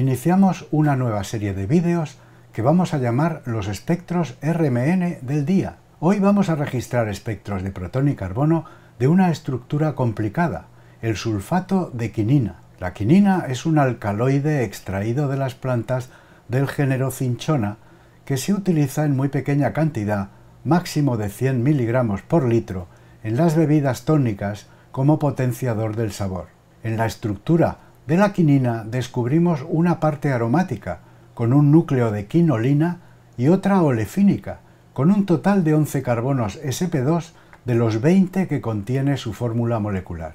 iniciamos una nueva serie de vídeos que vamos a llamar los espectros RMN del día. Hoy vamos a registrar espectros de protón y carbono de una estructura complicada, el sulfato de quinina. La quinina es un alcaloide extraído de las plantas del género cinchona que se utiliza en muy pequeña cantidad, máximo de 100 miligramos por litro, en las bebidas tónicas como potenciador del sabor. En la estructura de la quinina descubrimos una parte aromática, con un núcleo de quinolina, y otra olefínica, con un total de 11 carbonos sp2 de los 20 que contiene su fórmula molecular.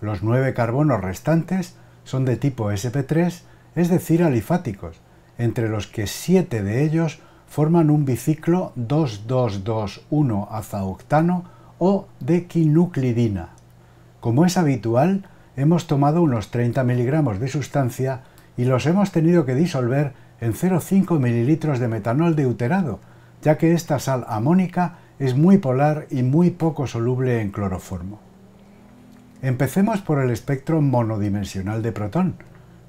Los 9 carbonos restantes son de tipo sp3, es decir, alifáticos, entre los que 7 de ellos forman un biciclo 2221 azaoctano o de quinuclidina. Como es habitual, hemos tomado unos 30 miligramos de sustancia y los hemos tenido que disolver en 0,5 mililitros de metanol deuterado, ya que esta sal amónica es muy polar y muy poco soluble en cloroformo. Empecemos por el espectro monodimensional de protón.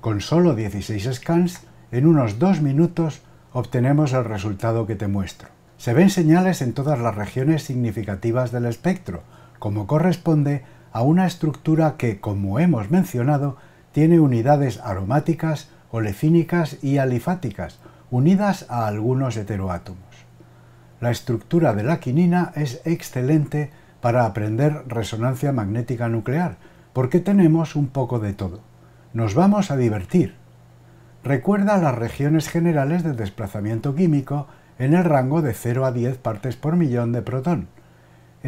Con solo 16 scans, en unos 2 minutos obtenemos el resultado que te muestro. Se ven señales en todas las regiones significativas del espectro, como corresponde a una estructura que, como hemos mencionado, tiene unidades aromáticas, olefínicas y alifáticas, unidas a algunos heteroátomos. La estructura de la quinina es excelente para aprender resonancia magnética nuclear, porque tenemos un poco de todo. Nos vamos a divertir. Recuerda las regiones generales de desplazamiento químico en el rango de 0 a 10 partes por millón de protón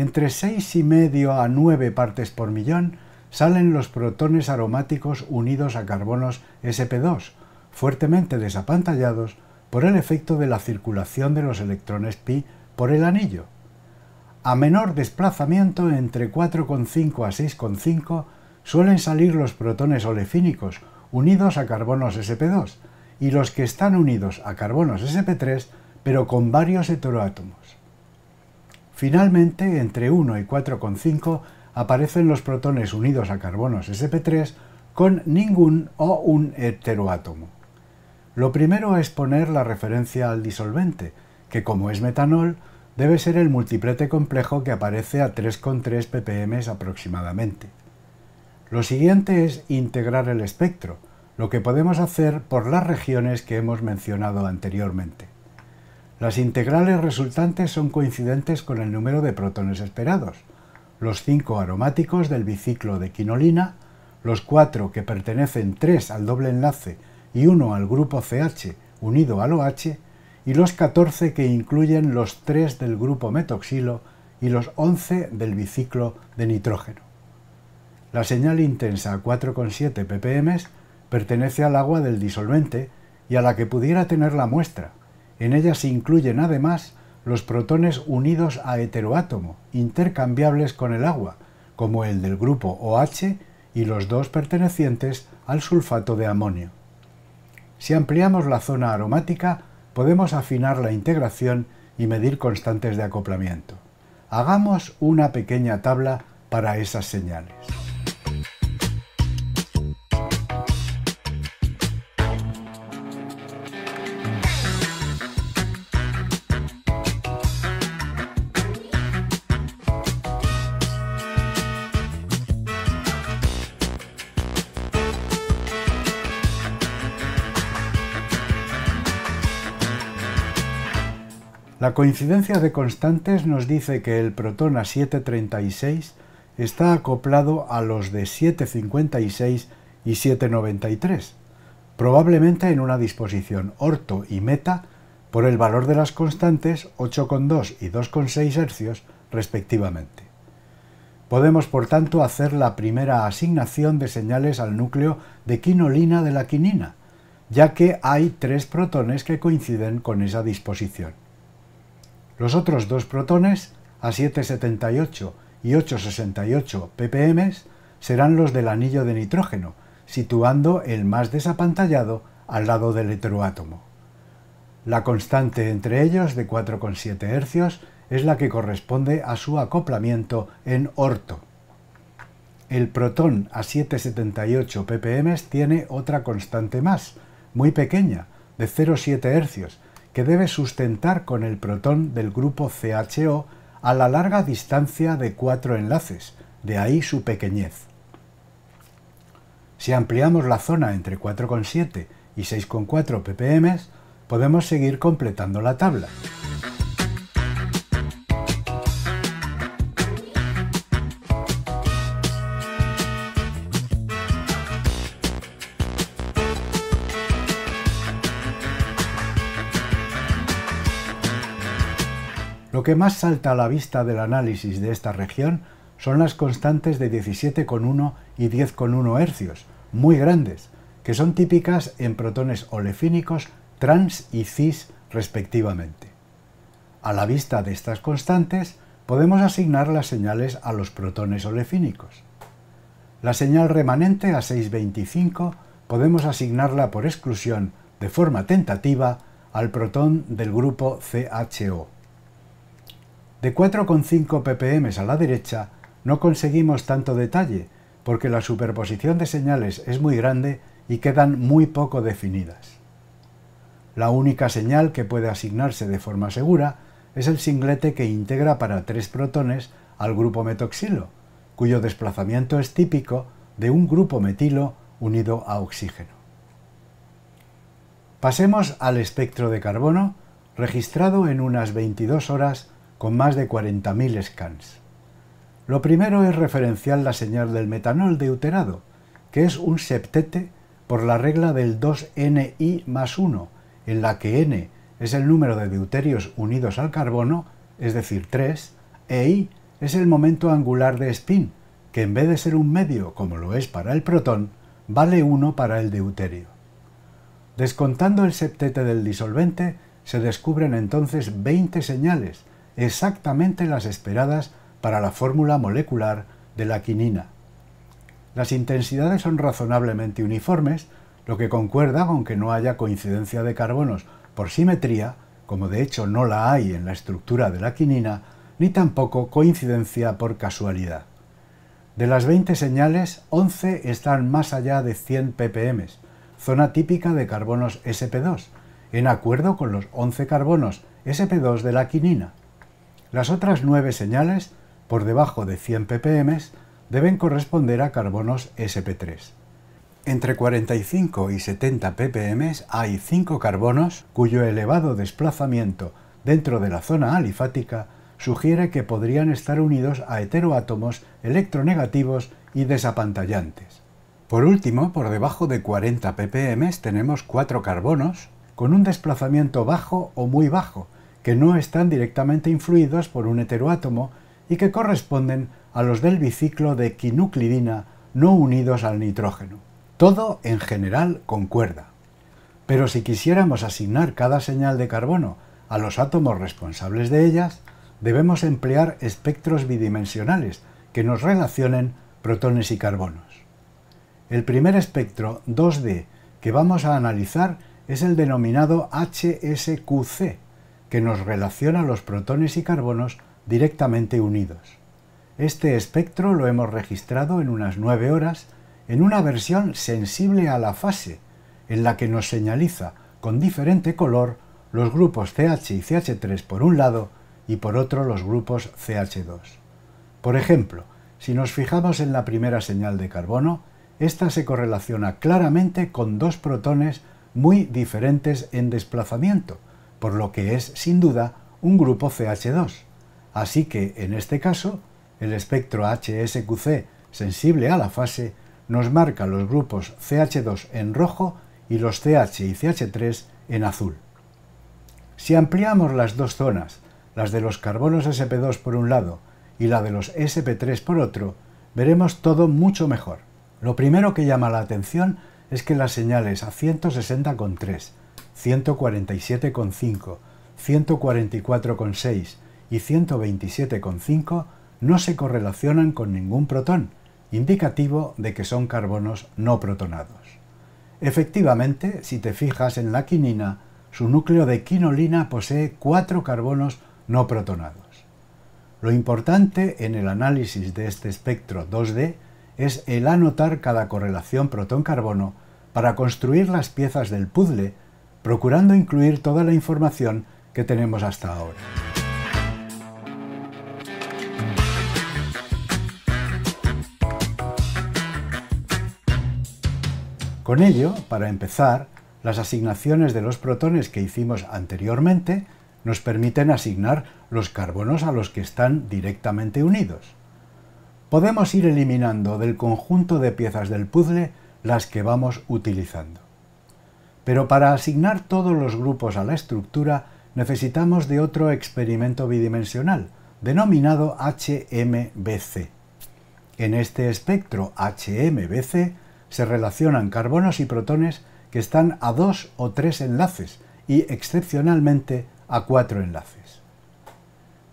entre 6,5 a 9 partes por millón salen los protones aromáticos unidos a carbonos sp2, fuertemente desapantallados por el efecto de la circulación de los electrones pi por el anillo. A menor desplazamiento entre 4,5 a 6,5 suelen salir los protones olefínicos unidos a carbonos sp2 y los que están unidos a carbonos sp3 pero con varios heteroátomos. Finalmente, entre 1 y 4,5 aparecen los protones unidos a carbonos sp3 con ningún o un heteroátomo. Lo primero es poner la referencia al disolvente, que como es metanol, debe ser el multiplete complejo que aparece a 3,3 ppm aproximadamente. Lo siguiente es integrar el espectro, lo que podemos hacer por las regiones que hemos mencionado anteriormente. Las integrales resultantes son coincidentes con el número de protones esperados, los 5 aromáticos del biciclo de quinolina, los 4 que pertenecen 3 al doble enlace y 1 al grupo CH unido al OH, y los 14 que incluyen los 3 del grupo metoxilo y los 11 del biciclo de nitrógeno. La señal intensa a 4,7 ppm pertenece al agua del disolvente y a la que pudiera tener la muestra, en ella se incluyen además los protones unidos a heteroátomo, intercambiables con el agua, como el del grupo OH y los dos pertenecientes al sulfato de amonio. Si ampliamos la zona aromática, podemos afinar la integración y medir constantes de acoplamiento. Hagamos una pequeña tabla para esas señales. La coincidencia de constantes nos dice que el protón A736 está acoplado a los de 756 y 793, probablemente en una disposición orto y meta por el valor de las constantes 8,2 y 2,6 hercios respectivamente. Podemos, por tanto, hacer la primera asignación de señales al núcleo de quinolina de la quinina, ya que hay tres protones que coinciden con esa disposición. Los otros dos protones, a 778 y 868 ppm, serán los del anillo de nitrógeno, situando el más desapantallado al lado del heteroátomo. La constante entre ellos de 4,7 Hz es la que corresponde a su acoplamiento en orto. El protón a 778 ppm tiene otra constante más, muy pequeña, de 0,7 Hz, que debe sustentar con el protón del grupo CHO a la larga distancia de cuatro enlaces, de ahí su pequeñez. Si ampliamos la zona entre 4,7 y 6,4 ppm, podemos seguir completando la tabla. Lo que más salta a la vista del análisis de esta región son las constantes de 17,1 y 10,1 hercios, muy grandes, que son típicas en protones olefínicos trans y cis respectivamente. A la vista de estas constantes, podemos asignar las señales a los protones olefínicos. La señal remanente a 625 podemos asignarla por exclusión de forma tentativa al protón del grupo CHO. De 4,5 ppm a la derecha no conseguimos tanto detalle porque la superposición de señales es muy grande y quedan muy poco definidas. La única señal que puede asignarse de forma segura es el singlete que integra para tres protones al grupo metoxilo, cuyo desplazamiento es típico de un grupo metilo unido a oxígeno. Pasemos al espectro de carbono, registrado en unas 22 horas con más de 40.000 scans. Lo primero es referenciar la señal del metanol deuterado, que es un septete por la regla del 2NI más 1, en la que N es el número de deuterios unidos al carbono, es decir, 3, e I es el momento angular de spin, que en vez de ser un medio, como lo es para el protón, vale 1 para el deuterio. Descontando el septete del disolvente, se descubren entonces 20 señales, exactamente las esperadas para la fórmula molecular de la quinina. Las intensidades son razonablemente uniformes, lo que concuerda con que no haya coincidencia de carbonos por simetría, como de hecho no la hay en la estructura de la quinina, ni tampoco coincidencia por casualidad. De las 20 señales, 11 están más allá de 100 ppm, zona típica de carbonos sp2, en acuerdo con los 11 carbonos sp2 de la quinina. Las otras nueve señales, por debajo de 100 ppm, deben corresponder a carbonos sp3. Entre 45 y 70 ppm hay cinco carbonos cuyo elevado desplazamiento dentro de la zona alifática sugiere que podrían estar unidos a heteroátomos electronegativos y desapantallantes. Por último, por debajo de 40 ppm tenemos cuatro carbonos con un desplazamiento bajo o muy bajo, que no están directamente influidos por un heteroátomo y que corresponden a los del biciclo de quinuclidina no unidos al nitrógeno. Todo en general concuerda. Pero si quisiéramos asignar cada señal de carbono a los átomos responsables de ellas, debemos emplear espectros bidimensionales que nos relacionen protones y carbonos. El primer espectro 2D que vamos a analizar es el denominado HSQC, que nos relaciona los protones y carbonos directamente unidos. Este espectro lo hemos registrado en unas nueve horas en una versión sensible a la fase, en la que nos señaliza con diferente color los grupos CH y CH3 por un lado y por otro los grupos CH2. Por ejemplo, si nos fijamos en la primera señal de carbono, esta se correlaciona claramente con dos protones muy diferentes en desplazamiento, por lo que es sin duda un grupo CH2. Así que, en este caso, el espectro HSQC sensible a la fase nos marca los grupos CH2 en rojo y los CH y CH3 en azul. Si ampliamos las dos zonas, las de los carbonos SP2 por un lado y la de los SP3 por otro, veremos todo mucho mejor. Lo primero que llama la atención es que las señales a 160,3 147,5, 144,6 y 127,5 no se correlacionan con ningún protón, indicativo de que son carbonos no protonados. Efectivamente, si te fijas en la quinina, su núcleo de quinolina posee cuatro carbonos no protonados. Lo importante en el análisis de este espectro 2D es el anotar cada correlación protón-carbono para construir las piezas del puzzle procurando incluir toda la información que tenemos hasta ahora. Con ello, para empezar, las asignaciones de los protones que hicimos anteriormente nos permiten asignar los carbonos a los que están directamente unidos. Podemos ir eliminando del conjunto de piezas del puzzle las que vamos utilizando. Pero para asignar todos los grupos a la estructura necesitamos de otro experimento bidimensional, denominado HMBC. En este espectro HMBC se relacionan carbonos y protones que están a dos o tres enlaces y excepcionalmente a cuatro enlaces.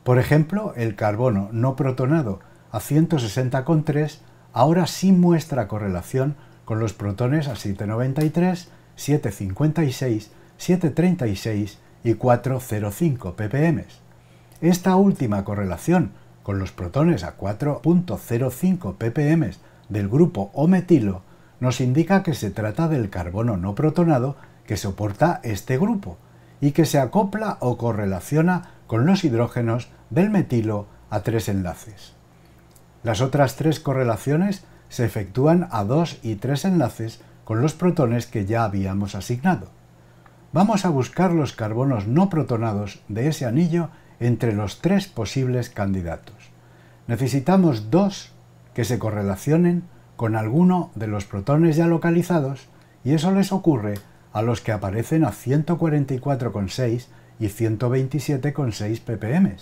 Por ejemplo, el carbono no protonado a 160,3 ahora sí muestra correlación con los protones a 793 756, 736 y 405 ppm. Esta última correlación con los protones a 4.05 ppm del grupo o metilo nos indica que se trata del carbono no protonado que soporta este grupo y que se acopla o correlaciona con los hidrógenos del metilo a tres enlaces. Las otras tres correlaciones se efectúan a dos y tres enlaces con los protones que ya habíamos asignado. Vamos a buscar los carbonos no protonados de ese anillo entre los tres posibles candidatos. Necesitamos dos que se correlacionen con alguno de los protones ya localizados y eso les ocurre a los que aparecen a 144,6 y 127,6 ppm.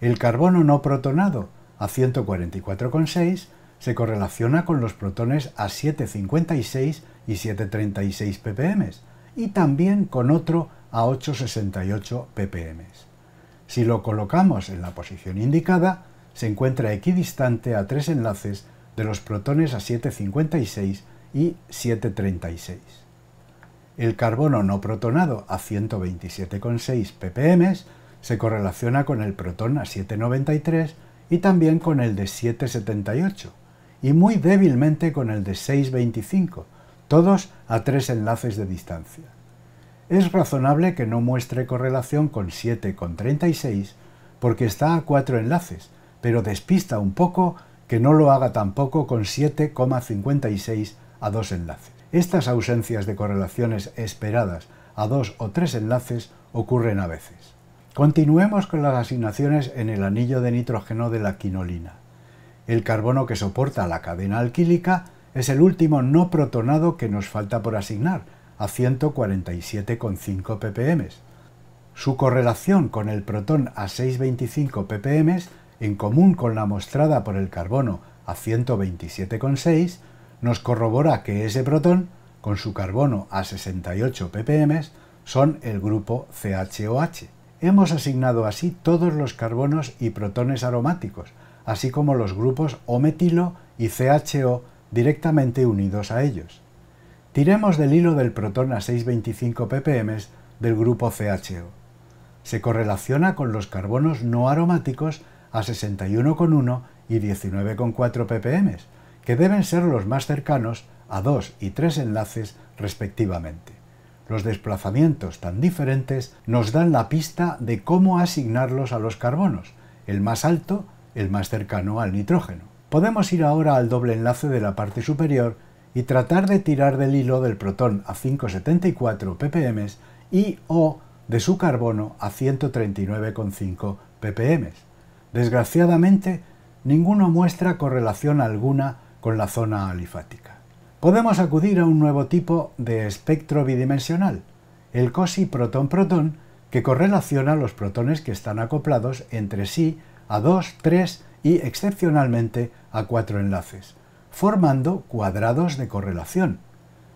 El carbono no protonado a 144,6 se correlaciona con los protones a 756 y 736 ppm y también con otro a 868 ppm. Si lo colocamos en la posición indicada, se encuentra equidistante a tres enlaces de los protones a 756 y 736. El carbono no protonado a 127,6 ppm se correlaciona con el protón a 793 y también con el de 778 y muy débilmente con el de 625, todos a tres enlaces de distancia. Es razonable que no muestre correlación con 7,36 porque está a cuatro enlaces, pero despista un poco que no lo haga tampoco con 7,56 a dos enlaces. Estas ausencias de correlaciones esperadas a dos o tres enlaces ocurren a veces. Continuemos con las asignaciones en el anillo de nitrógeno de la quinolina. El carbono que soporta la cadena alquílica es el último no protonado que nos falta por asignar, a 147,5 ppm. Su correlación con el protón a 625 ppm, en común con la mostrada por el carbono a 127,6, nos corrobora que ese protón, con su carbono a 68 ppm, son el grupo CHOH. Hemos asignado así todos los carbonos y protones aromáticos, así como los grupos ometilo y CHO directamente unidos a ellos. Tiremos del hilo del protón a 625 ppm del grupo CHO. Se correlaciona con los carbonos no aromáticos a 61,1 y 19,4 ppm, que deben ser los más cercanos a 2 y 3 enlaces respectivamente. Los desplazamientos tan diferentes nos dan la pista de cómo asignarlos a los carbonos, el más alto el más cercano al nitrógeno. Podemos ir ahora al doble enlace de la parte superior y tratar de tirar del hilo del protón a 574 ppm y o de su carbono a 139,5 ppm. Desgraciadamente, ninguno muestra correlación alguna con la zona alifática. Podemos acudir a un nuevo tipo de espectro bidimensional, el COSI protón-protón, que correlaciona los protones que están acoplados entre sí a 2, 3 y excepcionalmente a 4 enlaces, formando cuadrados de correlación.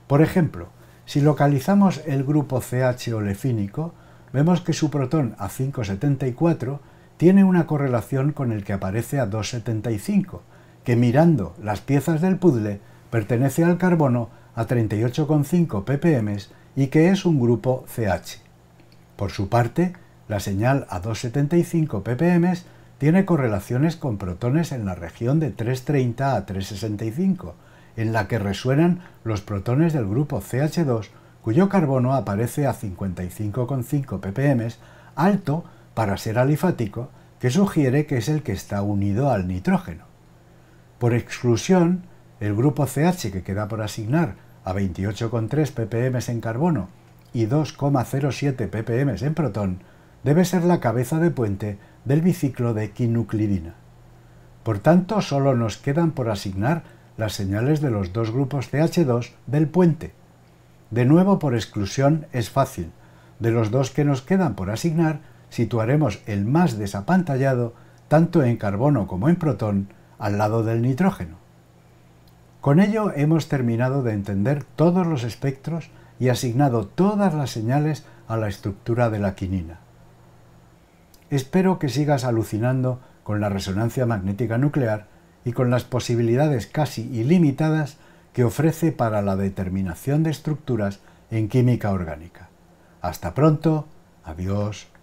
Por ejemplo, si localizamos el grupo CH olefínico, vemos que su protón A574 tiene una correlación con el que aparece a 275, que mirando las piezas del puzzle pertenece al carbono a 38,5 ppm y que es un grupo CH. Por su parte, la señal a 275 ppm tiene correlaciones con protones en la región de 330 a 365, en la que resuenan los protones del grupo CH2, cuyo carbono aparece a 55,5 ppm, alto para ser alifático, que sugiere que es el que está unido al nitrógeno. Por exclusión, el grupo CH que queda por asignar a 28,3 ppm en carbono y 2,07 ppm en protón debe ser la cabeza de puente del biciclo de quinuclidina. Por tanto, solo nos quedan por asignar las señales de los dos grupos CH2 del puente. De nuevo, por exclusión, es fácil. De los dos que nos quedan por asignar, situaremos el más desapantallado, tanto en carbono como en protón, al lado del nitrógeno. Con ello hemos terminado de entender todos los espectros y asignado todas las señales a la estructura de la quinina. Espero que sigas alucinando con la resonancia magnética nuclear y con las posibilidades casi ilimitadas que ofrece para la determinación de estructuras en química orgánica. Hasta pronto, adiós.